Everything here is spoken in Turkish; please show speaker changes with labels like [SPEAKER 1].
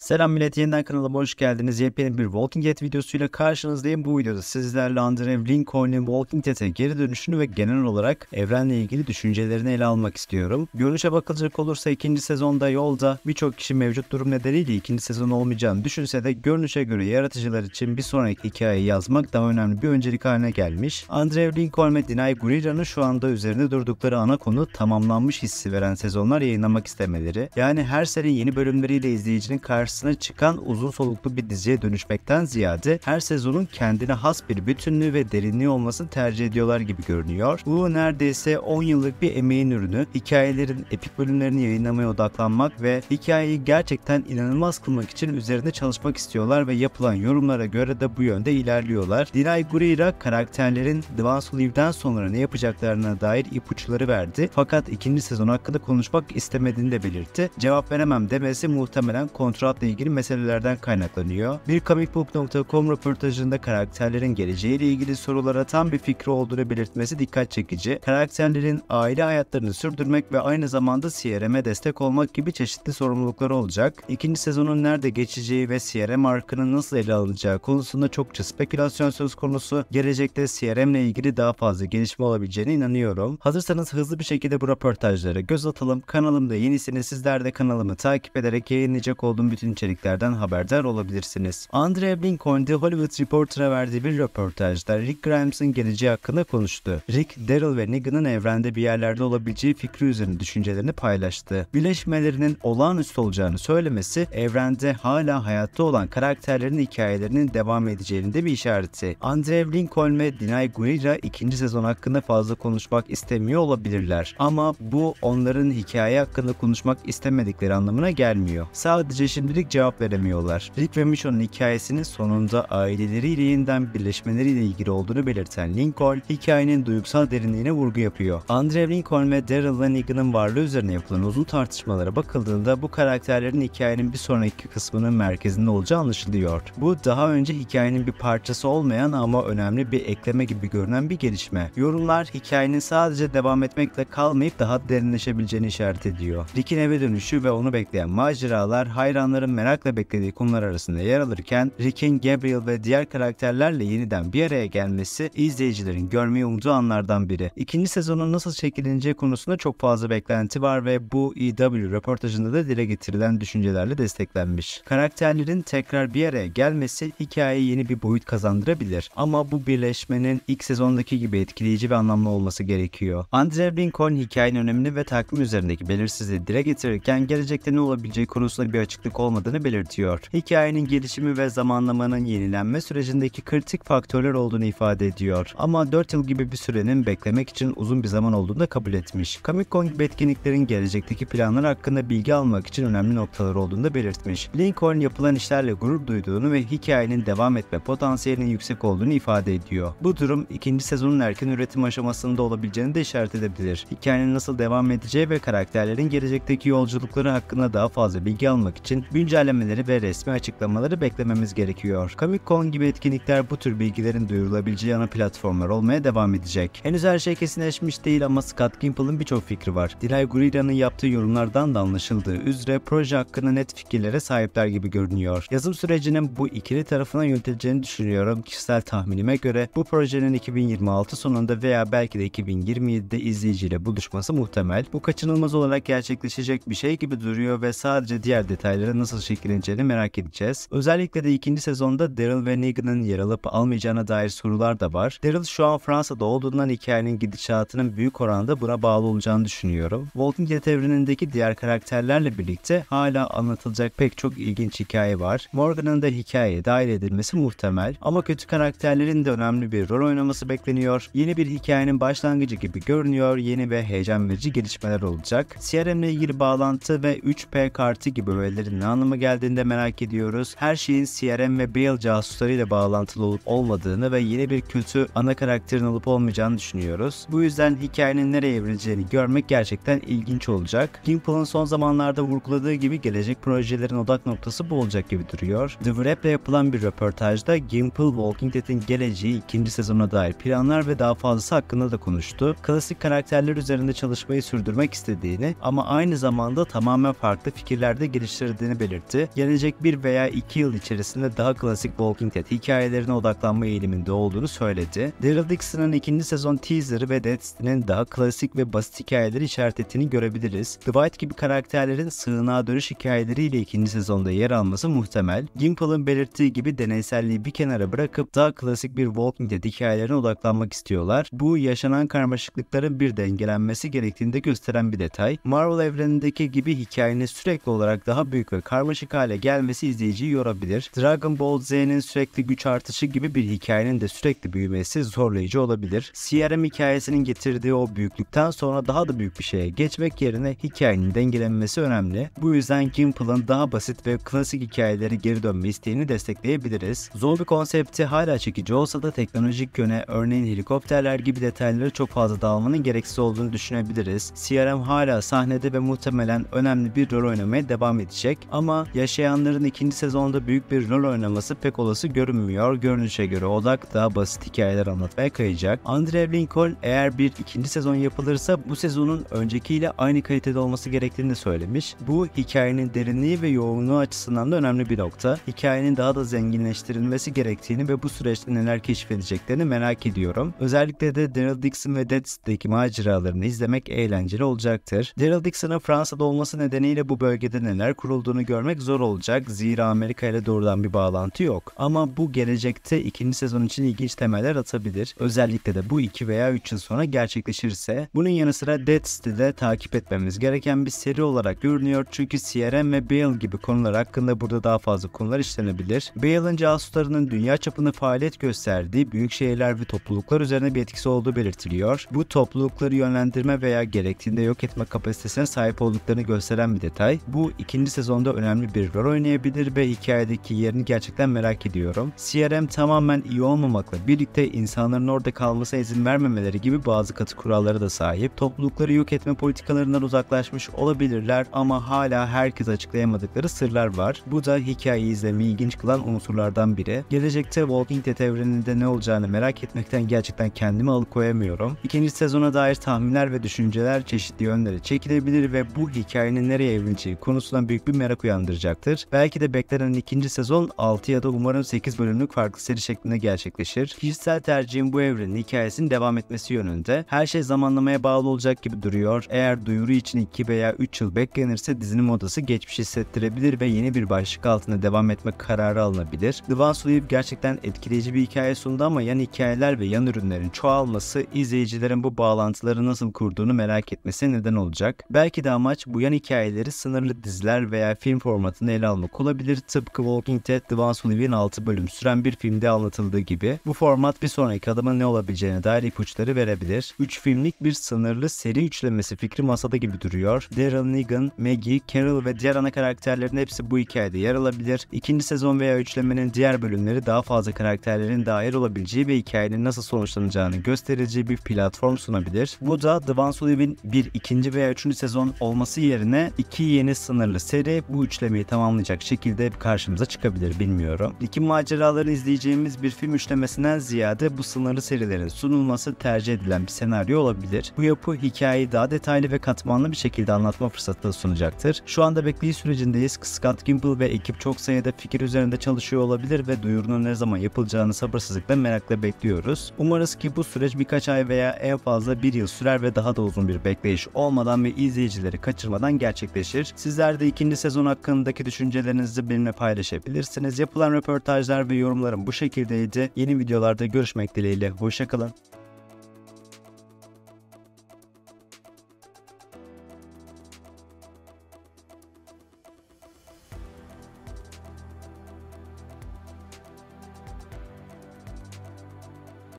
[SPEAKER 1] Selam millet yeniden kanalıma hoş geldiniz. Yepyeni bir Walking Dead videosuyla karşınızdayım. Bu videoda sizlerle Andrew Lincoln'in Walking Dead'e geri dönüşünü ve genel olarak evrenle ilgili düşüncelerini ele almak istiyorum. Görünüşe bakılacak olursa ikinci sezonda yolda birçok kişi mevcut durum nedeniyle ikinci sezon olmayacağını düşünse de görünüşe göre yaratıcılar için bir sonraki hikayeyi yazmak daha önemli bir öncelik haline gelmiş. Andrew Lincoln ve Dinay Gurira'nın şu anda üzerinde durdukları ana konu tamamlanmış hissi veren sezonlar yayınlamak istemeleri. Yani her sene yeni bölümleriyle izleyicinin karşı karşısına çıkan uzun soluklu bir diziye dönüşmekten ziyade her sezonun kendine has bir bütünlüğü ve derinliği olmasını tercih ediyorlar gibi görünüyor. Bu neredeyse 10 yıllık bir emeğin ürünü. Hikayelerin epik bölümlerini yayınlamaya odaklanmak ve hikayeyi gerçekten inanılmaz kılmak için üzerinde çalışmak istiyorlar ve yapılan yorumlara göre de bu yönde ilerliyorlar. Dinay Gurira karakterlerin Divan Suliv'den sonra ne yapacaklarına dair ipuçları verdi. Fakat ikinci sezon hakkında konuşmak istemediğini de belirtti. Cevap veremem demesi muhtemelen kontrat sanatla ilgili meselelerden kaynaklanıyor. Bir comicbook.com röportajında karakterlerin geleceğiyle ilgili sorulara tam bir fikri olduğunu belirtmesi dikkat çekici. Karakterlerin aile hayatlarını sürdürmek ve aynı zamanda CRM'e destek olmak gibi çeşitli sorumlulukları olacak. İkinci sezonun nerede geçeceği ve CRM markının nasıl ele alınacağı konusunda çokça spekülasyon söz konusu. Gelecekte CRM ile ilgili daha fazla gelişme olabileceğine inanıyorum. Hazırsanız hızlı bir şekilde bu röportajlara göz atalım. Kanalımda yenisini sizler de kanalımı takip ederek yayınlayacak olduğum bütün bütün içeriklerden haberdar olabilirsiniz. Andrea Lincoln The Hollywood Reporter'a verdiği bir röportajda Rick Grimes'in geleceği hakkında konuştu. Rick, Daryl ve Negan'ın evrende bir yerlerde olabileceği fikri üzerine düşüncelerini paylaştı. Birleşmelerinin olağanüstü olacağını söylemesi evrende hala hayatta olan karakterlerin hikayelerinin devam edeceğinin de bir işareti. Andrew Lincoln ve Dinay Guerra ikinci sezon hakkında fazla konuşmak istemiyor olabilirler. Ama bu onların hikaye hakkında konuşmak istemedikleri anlamına gelmiyor. Sadece şimdi yönelik cevap veremiyorlar. Rick ve Michonne'un hikayesinin sonunda aileleriyle yeniden birleşmeleriyle ilgili olduğunu belirten Lincoln, hikayenin duygusal derinliğine vurgu yapıyor. Andrew Lincoln ve Daryl Lanigan'ın varlığı üzerine yapılan uzun tartışmalara bakıldığında bu karakterlerin hikayenin bir sonraki kısmının merkezinde olacağı anlaşılıyor. Bu daha önce hikayenin bir parçası olmayan ama önemli bir ekleme gibi görünen bir gelişme. Yorumlar hikayenin sadece devam etmekle kalmayıp daha derinleşebileceğini işaret ediyor. Rick'in eve dönüşü ve onu bekleyen maceralar hayranların insanların merakla beklediği konular arasında yer alırken Rick'in Gabriel ve diğer karakterlerle yeniden bir araya gelmesi izleyicilerin görmeyi umduğu anlardan biri. İkinci sezonun nasıl şekilleneceği konusunda çok fazla beklenti var ve bu EW röportajında da dile getirilen düşüncelerle desteklenmiş. Karakterlerin tekrar bir araya gelmesi hikayeye yeni bir boyut kazandırabilir ama bu birleşmenin ilk sezondaki gibi etkileyici ve anlamlı olması gerekiyor. Andrew Lincoln hikayenin önemini ve takvim üzerindeki belirsizliği dile getirirken gelecekte ne olabileceği konusunda bir açıklık olmadı olmadığını belirtiyor. Hikayenin gelişimi ve zamanlamanın yenilenme sürecindeki kritik faktörler olduğunu ifade ediyor. Ama 4 yıl gibi bir sürenin beklemek için uzun bir zaman olduğunu da kabul etmiş. Comic Con gibi etkinliklerin gelecekteki planlar hakkında bilgi almak için önemli noktalar olduğunu da belirtmiş. Lincoln yapılan işlerle gurur duyduğunu ve hikayenin devam etme potansiyelinin yüksek olduğunu ifade ediyor. Bu durum ikinci sezonun erken üretim aşamasında olabileceğini de işaret edebilir. Hikayenin nasıl devam edeceği ve karakterlerin gelecekteki yolculukları hakkında daha fazla bilgi almak için Bill güncellemeleri ve resmi açıklamaları beklememiz gerekiyor. Comic Con gibi etkinlikler bu tür bilgilerin duyurulabileceği ana platformlar olmaya devam edecek. Henüz her şey kesinleşmiş değil ama Scott Gimple'ın birçok fikri var. Dilay Gurira'nın yaptığı yorumlardan da anlaşıldığı üzere proje hakkında net fikirlere sahipler gibi görünüyor. Yazım sürecinin bu ikili tarafına yönetileceğini düşünüyorum. Kişisel tahminime göre bu projenin 2026 sonunda veya belki de 2027'de izleyiciyle buluşması muhtemel. Bu kaçınılmaz olarak gerçekleşecek bir şey gibi duruyor ve sadece diğer detaylara nasıl nasıl şekilleneceğini merak edeceğiz. Özellikle de ikinci sezonda Daryl ve Negan'ın yer alıp almayacağına dair sorular da var. Daryl şu an Fransa'da olduğundan hikayenin gidişatının büyük oranda buna bağlı olacağını düşünüyorum. Walking Dead evrenindeki diğer karakterlerle birlikte hala anlatılacak pek çok ilginç hikaye var. Morgan'ın da hikayeye dahil edilmesi muhtemel ama kötü karakterlerin de önemli bir rol oynaması bekleniyor. Yeni bir hikayenin başlangıcı gibi görünüyor. Yeni ve heyecan verici gelişmeler olacak. CRM ile ilgili bağlantı ve 3P kartı gibi öğelerin ne anlamı geldiğinde merak ediyoruz. Her şeyin CRM ve Braille casuslarıyla bağlantılı olup olmadığını ve yeni bir kültü ana karakterin olup olmayacağını düşünüyoruz. Bu yüzden hikayenin nereye evrileceğini görmek gerçekten ilginç olacak. Gimple'ın son zamanlarda vurguladığı gibi gelecek projelerin odak noktası bu olacak gibi duruyor. The Wrap'le yapılan bir röportajda Gimple Walking Dead'in geleceği ikinci sezona dair planlar ve daha fazlası hakkında da konuştu. Klasik karakterler üzerinde çalışmayı sürdürmek istediğini ama aynı zamanda tamamen farklı fikirlerde geliştirdiğini belirtti belirtti. Gelecek bir veya iki yıl içerisinde daha klasik Walking Dead hikayelerine odaklanma eğiliminde olduğunu söyledi. Daryl Dixon'ın ikinci sezon teaserı ve Deadstreet'in daha klasik ve basit hikayeleri işaret ettiğini görebiliriz. Dwight gibi karakterlerin sığınağa dönüş hikayeleriyle ikinci sezonda yer alması muhtemel. Gimple'ın belirttiği gibi deneyselliği bir kenara bırakıp daha klasik bir Walking Dead hikayelerine odaklanmak istiyorlar. Bu yaşanan karmaşıklıkların bir dengelenmesi gerektiğini de gösteren bir detay. Marvel evrenindeki gibi hikayenin sürekli olarak daha büyük ve kar karmaşık hale gelmesi izleyiciyi yorabilir. Dragon Ball Z'nin sürekli güç artışı gibi bir hikayenin de sürekli büyümesi zorlayıcı olabilir. CRM hikayesinin getirdiği o büyüklükten sonra daha da büyük bir şeye geçmek yerine hikayenin dengelenmesi önemli. Bu yüzden Gimple'ın daha basit ve klasik hikayeleri geri dönme isteğini destekleyebiliriz. Zombi konsepti hala çekici olsa da teknolojik yöne örneğin helikopterler gibi detaylara çok fazla dalmanın gereksiz olduğunu düşünebiliriz. CRM hala sahnede ve muhtemelen önemli bir rol oynamaya devam edecek ama ama yaşayanların ikinci sezonda büyük bir rol oynaması pek olası görünmüyor. Görünüşe göre odak daha basit hikayeler anlatmaya kayacak. Andrew Lincoln eğer bir ikinci sezon yapılırsa bu sezonun öncekiyle aynı kalitede olması gerektiğini söylemiş. Bu hikayenin derinliği ve yoğunluğu açısından da önemli bir nokta. Hikayenin daha da zenginleştirilmesi gerektiğini ve bu süreçte neler keşfedeceklerini merak ediyorum. Özellikle de Daryl Dixon ve Dead City'deki maceralarını izlemek eğlenceli olacaktır. Daryl Dixon'ın Fransa'da olması nedeniyle bu bölgede neler kurulduğunu gör görmek zor olacak zira Amerika ile doğrudan bir bağlantı yok. Ama bu gelecekte ikinci sezon için ilginç temeller atabilir. Özellikle de bu 2 veya 3 yıl sonra gerçekleşirse. Bunun yanı sıra Dead City'de takip etmemiz gereken bir seri olarak görünüyor çünkü CRM ve Bale gibi konular hakkında burada daha fazla konular işlenebilir. Bale'ın casuslarının dünya çapında faaliyet gösterdiği büyük şehirler ve topluluklar üzerine bir etkisi olduğu belirtiliyor. Bu toplulukları yönlendirme veya gerektiğinde yok etme kapasitesine sahip olduklarını gösteren bir detay. Bu ikinci sezonda önemli önemli bir rol oynayabilir ve hikayedeki yerini gerçekten merak ediyorum. CRM tamamen iyi olmamakla birlikte insanların orada kalmasına izin vermemeleri gibi bazı katı kurallara da sahip. Toplulukları yok etme politikalarından uzaklaşmış olabilirler ama hala herkes açıklayamadıkları sırlar var. Bu da hikayeyi izlemeyi ilginç kılan unsurlardan biri. Gelecekte Walking Dead evreninde ne olacağını merak etmekten gerçekten kendimi alıkoyamıyorum. İkinci sezona dair tahminler ve düşünceler çeşitli yönlere çekilebilir ve bu hikayenin nereye evrileceği konusundan büyük bir merak uyandırıyor heyecanlandıracaktır. Belki de beklenen ikinci sezon 6 ya da umarım 8 bölümlük farklı seri şeklinde gerçekleşir. Kişisel tercihim bu evrenin hikayesinin devam etmesi yönünde. Her şey zamanlamaya bağlı olacak gibi duruyor. Eğer duyuru için 2 veya 3 yıl beklenirse dizinin modası geçmiş hissettirebilir ve yeni bir başlık altında devam etme kararı alınabilir. The One Sleep gerçekten etkileyici bir hikaye sundu ama yan hikayeler ve yan ürünlerin çoğalması izleyicilerin bu bağlantıları nasıl kurduğunu merak etmesi neden olacak. Belki de amaç bu yan hikayeleri sınırlı diziler veya film formatını ele almak olabilir. Tıpkı Walking Dead The Ones Who Live'in 6 bölüm süren bir filmde anlatıldığı gibi bu format bir sonraki adımın ne olabileceğine dair ipuçları verebilir. 3 filmlik bir sınırlı seri üçlemesi fikri masada gibi duruyor. Daryl Negan, Maggie, Carol ve diğer ana karakterlerin hepsi bu hikayede yer alabilir. İkinci sezon veya üçlemenin diğer bölümleri daha fazla karakterlerin dair olabileceği ve hikayenin nasıl sonuçlanacağını göstereceği bir platform sunabilir. Bu da The Ones Who Live'in bir ikinci veya üçüncü sezon olması yerine iki yeni sınırlı seri bu üçlemeyi tamamlayacak şekilde hep karşımıza çıkabilir bilmiyorum. İki maceraları izleyeceğimiz bir film üçlemesinden ziyade bu sınırlı serilerin sunulması tercih edilen bir senaryo olabilir. Bu yapı hikayeyi daha detaylı ve katmanlı bir şekilde anlatma fırsatı sunacaktır. Şu anda bekleyiş sürecindeyiz. Scott Gimple ve ekip çok sayıda fikir üzerinde çalışıyor olabilir ve duyurunun ne zaman yapılacağını sabırsızlıkla merakla bekliyoruz. Umarız ki bu süreç birkaç ay veya en fazla bir yıl sürer ve daha da uzun bir bekleyiş olmadan ve izleyicileri kaçırmadan gerçekleşir. Sizler de ikinci sezon hakkındaki düşüncelerinizi benimle paylaşabilirsiniz. Yapılan röportajlar ve yorumlarım bu şekildeydi. Yeni videolarda görüşmek dileğiyle. Hoşçakalın.